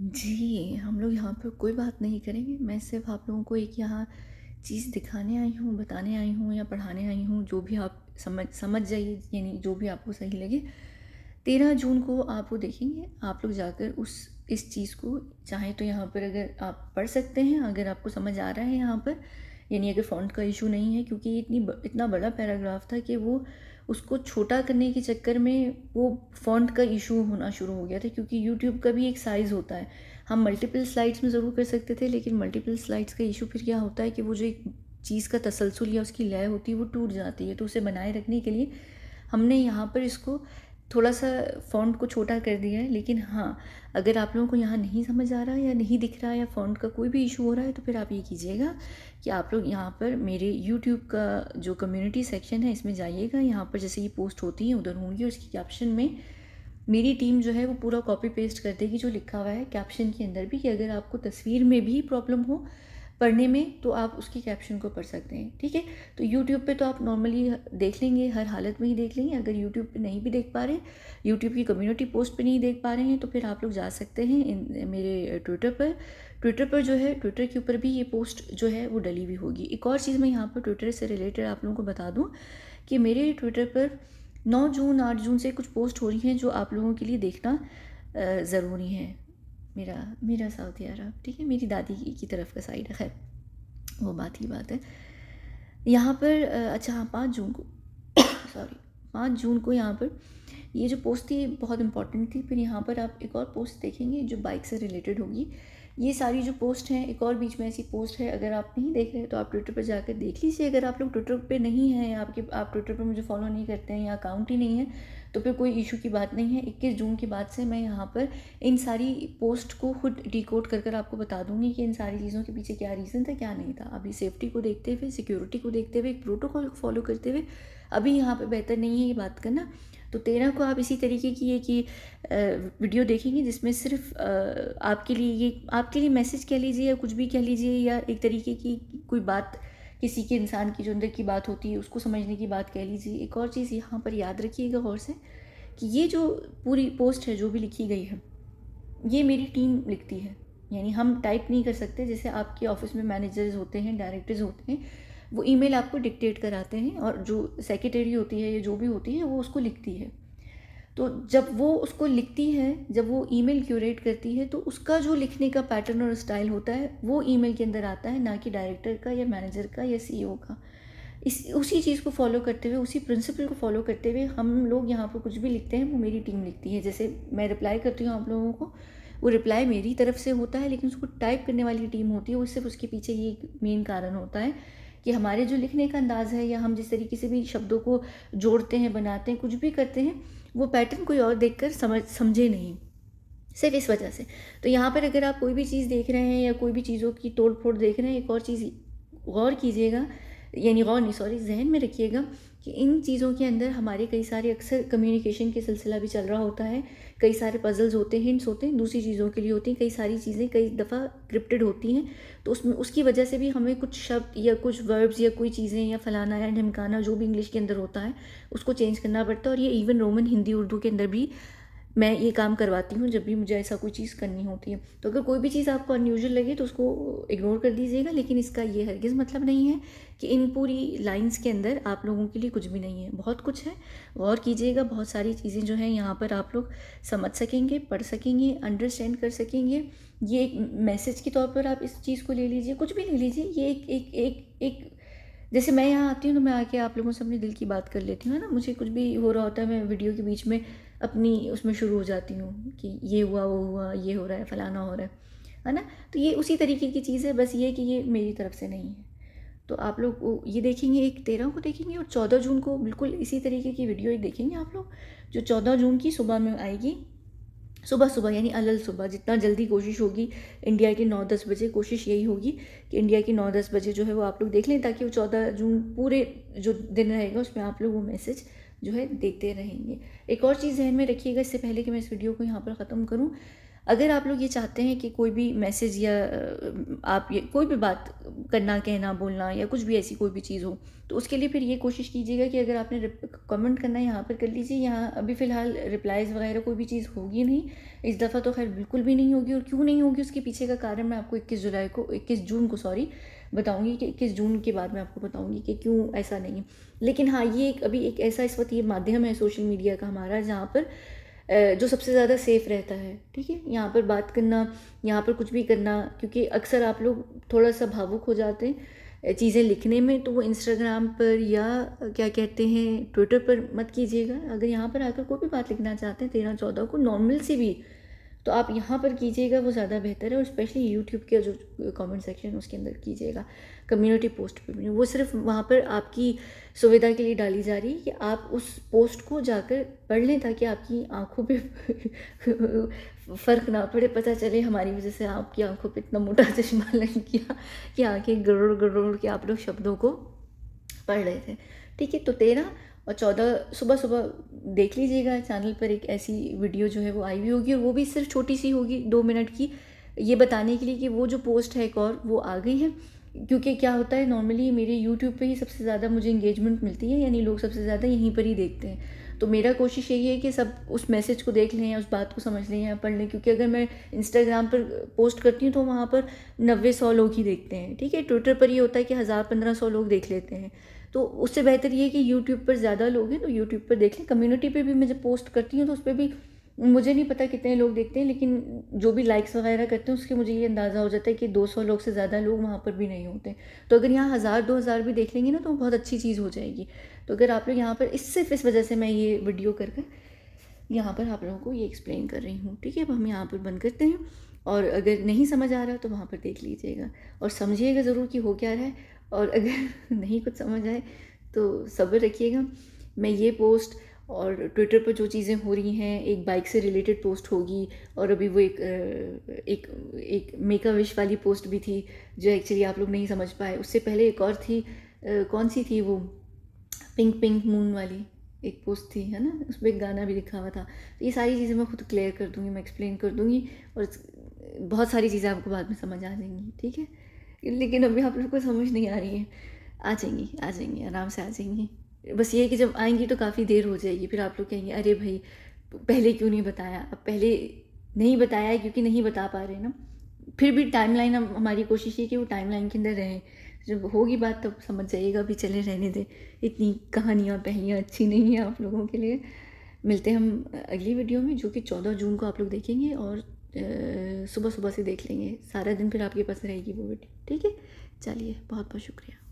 जी हम लोग यहाँ पर कोई बात नहीं करेंगे मैं सिर्फ आप लोगों को एक यहाँ चीज़ दिखाने आई हूँ बताने आई हूँ या पढ़ाने आई हूँ जो भी आप समझ समझ जाइए यानी जो भी आपको सही लगे तेरह जून को आप वो देखेंगे आप लोग जाकर उस इस चीज़ को चाहे तो यहाँ पर अगर आप पढ़ सकते हैं अगर आपको समझ आ रहा है यहाँ पर यानी अगर फ़ॉन्ट का इशू नहीं है क्योंकि इतनी इतना बड़ा पैराग्राफ था कि वो उसको छोटा करने के चक्कर में वो फॉन्ट का इशू होना शुरू हो गया था क्योंकि यूट्यूब का भी एक साइज़ होता है हम मल्टीपल स्लाइड्स में ज़रूर कर सकते थे लेकिन मल्टीपल स्लाइड्स का इशू फिर क्या होता है कि वो जो एक चीज़ का तसलसल या उसकी लय होती है वो टूट जाती है तो उसे बनाए रखने के लिए हमने यहाँ पर इसको थोड़ा सा फ़ॉन्ट को छोटा कर दिया है लेकिन हाँ अगर आप लोगों को यहाँ नहीं समझ आ रहा है या नहीं दिख रहा है या फ़ॉन्ट का कोई भी इशू हो रहा है तो फिर आप ये कीजिएगा कि आप लोग यहाँ पर मेरे यूट्यूब का जो कम्युनिटी सेक्शन है इसमें जाइएगा यहाँ पर जैसे ये पोस्ट होती है उधर होंगी और इसकी कैप्शन में मेरी टीम जो है वो पूरा कॉपी पेस्ट कर देगी जो लिखा हुआ है कैप्शन के अंदर भी कि अगर आपको तस्वीर में भी प्रॉब्लम हो पढ़ने में तो आप उसकी कैप्शन को पढ़ सकते हैं ठीक है तो यूट्यूब पे तो आप नॉर्मली देख लेंगे हर हालत में ही देख लेंगे अगर यूट्यूब पे नहीं भी देख पा रहे यूट्यूब की कम्युनिटी पोस्ट पे नहीं देख पा रहे हैं तो फिर आप लोग जा सकते हैं इन मेरे ट्विटर पर ट्विटर पर जो है ट्विटर के ऊपर भी ये पोस्ट जो है वो डली हुई होगी एक और चीज़ मैं यहाँ पर ट्विटर से रिलेटेड आप लोगों को बता दूँ कि मेरे ट्विटर पर नौ जून आठ जून से कुछ पोस्ट हो रही हैं जो आप लोगों के लिए देखना ज़रूरी है मेरा मेरा सऊदी अरब ठीक है मेरी दादी की तरफ का साइड है वो बात ही बात है यहाँ पर अच्छा हाँ पाँच जून को सॉरी पाँच जून को यहाँ पर ये जो पोस्ट थी बहुत इंपॉर्टेंट थी फिर यहाँ पर आप एक और पोस्ट देखेंगे जो बाइक से रिलेटेड होगी ये सारी जो पोस्ट हैं एक और बीच में ऐसी पोस्ट है अगर आप नहीं देख रहे तो आप ट्विटर पर जाकर देख लीजिए अगर आप लोग ट्विटर पे नहीं हैं आपके आप ट्विटर पे मुझे फॉलो नहीं करते हैं या अकाउंट ही नहीं है तो फिर कोई इशू की बात नहीं है इक्कीस जून के बाद से मैं यहाँ पर इन सारी पोस्ट को खुद डिकोड कर कर आपको बता दूंगी कि इन सारी चीज़ों के पीछे क्या रीज़न था क्या नहीं था अभी सेफ्टी को देखते हुए सिक्योरिटी को देखते हुए एक प्रोटोकॉल को फॉलो करते हुए अभी यहाँ पर बेहतर नहीं है ये बात करना तो तेरह को आप इसी तरीके की एक ये वीडियो देखेंगे जिसमें सिर्फ आपके लिए ये आपके लिए मैसेज कह लीजिए या कुछ भी कह लीजिए या एक तरीके की कोई बात किसी के इंसान की जो अंदर की बात होती है उसको समझने की बात कह लीजिए एक और चीज़ यहाँ पर याद रखिएगा गौर से कि ये जो पूरी पोस्ट है जो भी लिखी गई है ये मेरी टीम लिखती है यानी हम टाइप नहीं कर सकते जैसे आपके ऑफिस में मैनेजर्स होते हैं डायरेक्टर्स होते हैं वो ईमेल आपको डिक्टेट कराते हैं और जो सेक्रेटरी होती है या जो भी होती है वो उसको लिखती है तो जब वो उसको लिखती है जब वो ईमेल क्यूरेट करती है तो उसका जो लिखने का पैटर्न और स्टाइल होता है वो ईमेल के अंदर आता है ना कि डायरेक्टर का या मैनेजर का या सीईओ e का इस उसी चीज़ को फॉलो करते हुए उसी प्रिंसिपल को फॉलो करते हुए हम लोग यहाँ पर कुछ भी लिखते हैं वो मेरी टीम लिखती है जैसे मैं रिप्लाई करती हूँ आप लोगों को वो रिप्लाई मेरी तरफ से होता है लेकिन उसको टाइप करने वाली टीम होती है वो सिर्फ उसके पीछे ये मेन कारण होता है कि हमारे जो लिखने का अंदाज़ है या हम जिस तरीके से भी शब्दों को जोड़ते हैं बनाते हैं कुछ भी करते हैं वो पैटर्न कोई और देख कर समझ समझे नहीं सिर्फ इस वजह से तो यहाँ पर अगर आप कोई भी चीज़ देख रहे हैं या कोई भी चीज़ों की तोड़ फोड़ देख रहे हैं एक और चीज़ गौर कीजिएगा यानी गौनी सॉरी जहन में रखिएगा कि इन चीज़ों के अंदर हमारे कई सारे अक्सर कम्युनिकेशन के सिलसिला भी चल रहा होता है कई सारे पजल्स होते हैं हिंट्स होते हैं दूसरी चीज़ों के लिए होती हैं कई सारी चीज़ें कई दफ़ा क्रिप्टेड होती हैं तो उसमें उसकी वजह से भी हमें कुछ शब्द या कुछ वर्ब्स या कोई चीज़ें या फलाना या ढमकाना जो भी इंग्लिश के अंदर होता है उसको चेंज करना पड़ता है और ये इवन रोमन हिंदी उर्दू के अंदर भी मैं ये काम करवाती हूँ जब भी मुझे ऐसा कोई चीज़ करनी होती है तो अगर कोई भी चीज़ आपको अनयूजल लगे तो उसको इग्नोर कर दीजिएगा लेकिन इसका ये हरगिज़ मतलब नहीं है कि इन पूरी लाइंस के अंदर आप लोगों के लिए कुछ भी नहीं है बहुत कुछ है गौर कीजिएगा बहुत सारी चीज़ें जो हैं यहाँ पर आप लोग समझ सकेंगे पढ़ सकेंगे अंडरस्टैंड कर सकेंगे ये एक मैसेज के तौर पर आप इस चीज़ को ले लीजिए कुछ भी ले लीजिए ये एक एक एक एक जैसे मैं यहाँ आती हूँ तो मैं आके आप लोगों से अपने दिल की बात कर लेती हूँ है ना मुझे कुछ भी हो रहा होता है मैं वीडियो के बीच में अपनी उसमें शुरू हो जाती हूँ कि ये हुआ वो हुआ ये हो रहा है फलाना हो रहा है है ना तो ये उसी तरीके की चीज़ है बस ये कि ये मेरी तरफ से नहीं है तो आप लोग ये देखेंगे एक तेरह को देखेंगे और चौदह जून को बिल्कुल इसी तरीके की वीडियो एक देखेंगे आप लोग जो चौदह जून की सुबह में आएगी सुबह सुबह यानी अलल सुबह जितना जल्दी कोशिश होगी इंडिया के नौ दस बजे कोशिश यही होगी कि इंडिया के नौ दस बजे जो है वो आप लोग देख लें ताकि वो चौदह जून पूरे जो दिन रहेगा उसमें आप लोग वो मैसेज जो है देते रहेंगे एक और चीज़ ध्यान में रखिएगा इससे पहले कि मैं इस वीडियो को यहाँ पर ख़त्म करूँ अगर आप लोग ये चाहते हैं कि कोई भी मैसेज या आप ये कोई भी बात करना कहना बोलना या कुछ भी ऐसी कोई भी चीज़ हो तो उसके लिए फिर ये कोशिश कीजिएगा कि अगर आपने कमेंट करना है यहाँ पर कर लीजिए यहाँ अभी फ़िलहाल रिप्लाइज़ वगैरह कोई भी चीज़ होगी नहीं इस दफ़ा तो खैर बिल्कुल भी नहीं होगी और क्यों नहीं होगी उसके पीछे का कारण मैं आपको इक्कीस जुलाई को इक्कीस जून को सॉरी बताऊंगी कि इक्कीस जून के बाद मैं आपको बताऊंगी कि क्यों ऐसा नहीं है लेकिन हाँ ये एक अभी एक ऐसा इस वक्त ये माध्यम है सोशल मीडिया का हमारा जहाँ पर जो सबसे ज़्यादा सेफ़ रहता है ठीक है यहाँ पर बात करना यहाँ पर कुछ भी करना क्योंकि अक्सर आप लोग थोड़ा सा भावुक हो जाते हैं चीज़ें लिखने में तो वो इंस्टाग्राम पर या क्या कहते हैं ट्विटर पर मत कीजिएगा अगर यहाँ पर आकर कोई भी बात लिखना चाहते हैं तेरह चौदह को नॉर्मल से भी तो आप यहाँ पर कीजिएगा वो ज़्यादा बेहतर है और स्पेशली यूट्यूब के जो कमेंट सेक्शन है उसके अंदर कीजिएगा कम्युनिटी पोस्ट पर वो सिर्फ वहाँ पर आपकी सुविधा के लिए डाली जा रही है कि आप उस पोस्ट को जाकर पढ़ लें ताकि आपकी आंखों पे फ़र्क ना पड़े पता चले हमारी वजह से आपकी आंखों पे इतना मोटा चश्मा लग गया कि आंखें गड़ोड़ गड़ोड़ के आप लोग शब्दों को पढ़ रहे थे ठीक है तो तेरह और चौदह सुबह सुबह देख लीजिएगा चैनल पर एक ऐसी वीडियो जो है वो आई हुई होगी और वो भी सिर्फ छोटी सी होगी दो मिनट की ये बताने के लिए कि वो जो पोस्ट है एक और वो आ गई है क्योंकि क्या होता है नॉर्मली मेरे यूट्यूब पे ही सबसे ज़्यादा मुझे इंगेजमेंट मिलती है यानी लोग सबसे ज़्यादा यहीं पर ही देखते हैं तो मेरा कोशिश यही है कि सब उस मैसेज को देख लें या उस बात को समझ लें या पढ़ लें क्योंकि अगर मैं इंस्टाग्राम पर पोस्ट करती हूँ तो वहाँ पर नब्बे सौ लोग ही देखते हैं ठीक है ट्विटर पर ये होता है कि हज़ार पंद्रह सौ लोग देख लेते हैं तो उससे बेहतर ये कि यूट्यूब पर ज़्यादा लोग हैं तो यूट्यूब पर देख लें कम्युनिटी पर भी मैं जब पोस्ट करती हूँ तो उस पर भी मुझे नहीं पता कितने लोग देखते हैं लेकिन जो भी लाइक्स वगैरह करते हैं उसके मुझे ये अंदाज़ा हो जाता है कि 200 लोग से ज़्यादा लोग वहाँ पर भी नहीं होते तो अगर यहाँ हज़ार दो हज़ार भी देख लेंगे ना तो बहुत अच्छी चीज़ हो जाएगी तो अगर आप लोग यहाँ पर इस सिर्फ इस वजह से मैं ये वीडियो कर कर यहाँ पर आप लोगों को ये एक्सप्लेन कर रही हूँ ठीक है अब हम यहाँ पर बंद करते हैं और अगर नहीं समझ आ रहा तो वहाँ पर देख लीजिएगा और समझिएगा ज़रूर कि हो क्या रहा है और अगर नहीं कुछ समझ आए तो सब्र रखिएगा मैं ये पोस्ट और ट्विटर पर जो चीज़ें हो रही हैं एक बाइक से रिलेटेड पोस्ट होगी और अभी वो एक एक एक मेका विश वाली पोस्ट भी थी जो एक्चुअली आप लोग नहीं समझ पाए उससे पहले एक और थी कौन सी थी वो पिंक पिंक मून वाली एक पोस्ट थी है ना उस पर एक गाना भी लिखा हुआ था तो ये सारी चीज़ें मैं खुद क्लियर कर दूँगी मैं एक्सप्लेन कर दूँगी और बहुत सारी चीज़ें आपको बाद में समझ आ जाएंगी ठीक है लेकिन अभी आप लोग को समझ नहीं आ रही है आ जाएंगी आ जाएंगी आराम से आ जाएंगी बस ये है कि जब आएंगी तो काफ़ी देर हो जाएगी फिर आप लोग कहेंगे अरे भाई पहले क्यों नहीं बताया अब पहले नहीं बताया क्योंकि नहीं बता पा रहे ना फिर भी टाइम लाइन हमारी कोशिश है कि वो टाइम लाइन के अंदर रहें जब होगी बात तब समझ जाइएगा भी चले रहने दें इतनी कहानियाँ पहलियाँ अच्छी नहीं हैं आप लोगों के लिए मिलते हैं हम अगली वीडियो में जो कि चौदह जून को आप लोग देखेंगे और सुबह सुबह से देख लेंगे सारा दिन फिर आपके पास रहेगी वो वीडियो ठीक है चलिए बहुत बहुत शुक्रिया